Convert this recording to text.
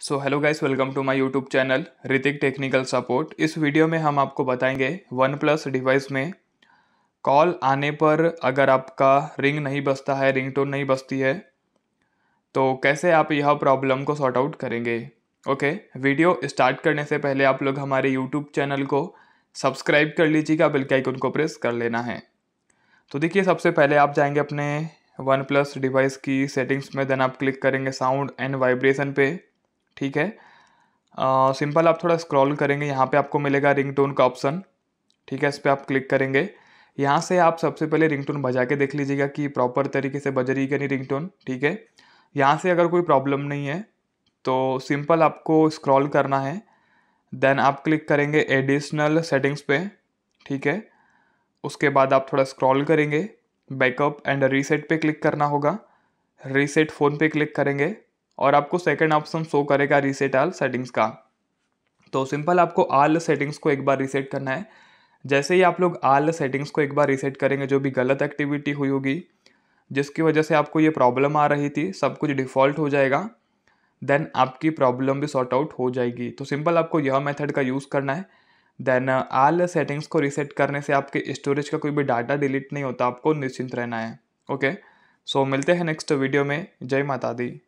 so hello guys welcome to my YouTube channel Hrithik technical support इस video में हम आपको बताएंगे वन प्लस डिवाइस में कॉल आने पर अगर आपका रिंग नहीं बसता है रिंग टोन नहीं बसती है तो कैसे आप यह प्रॉब्लम को सॉर्ट आउट करेंगे ओके वीडियो स्टार्ट करने से पहले आप लोग हमारे यूट्यूब चैनल को सब्सक्राइब कर लीजिएगा बिल्कुल को प्रेस कर लेना है तो देखिए सबसे पहले आप जाएंगे अपने वन प्लस डिवाइस की सेटिंग्स में देन आप क्लिक करेंगे साउंड एंड वाइब्रेशन पे ठीक है सिंपल uh, आप थोड़ा स्क्रॉल करेंगे यहाँ पे आपको मिलेगा रिंगटोन का ऑप्शन ठीक है इस पर आप क्लिक करेंगे यहाँ से आप सबसे पहले रिंगटोन बजा के देख लीजिएगा कि प्रॉपर तरीके से बज रही है कि नहीं रिंगटोन ठीक है यहाँ से अगर कोई प्रॉब्लम नहीं है तो सिंपल आपको स्क्रॉल करना है देन आप क्लिक करेंगे एडिशनल सेटिंग्स पे ठीक है उसके बाद आप थोड़ा स्क्रॉल करेंगे बैकअप एंड रीसेट पे क्लिक करना होगा रीसेट फ़ोन पे क्लिक करेंगे और आपको सेकेंड ऑप्शन शो करेगा रीसेट आल सेटिंग्स का तो सिंपल आपको आल सेटिंग्स को एक बार रीसेट करना है जैसे ही आप लोग आल सेटिंग्स को एक बार रीसेट करेंगे जो भी गलत एक्टिविटी हुई होगी जिसकी वजह से आपको ये प्रॉब्लम आ रही थी सब कुछ डिफ़ॉल्ट हो जाएगा देन आपकी प्रॉब्लम भी सॉर्ट आउट हो जाएगी तो सिंपल आपको यह मेथड का यूज़ करना है देन आल सेटिंग्स को रीसेट करने से आपके स्टोरेज का कोई भी डाटा डिलीट नहीं होता आपको निश्चिंत रहना है ओके सो so, मिलते हैं नेक्स्ट वीडियो में जय माता दी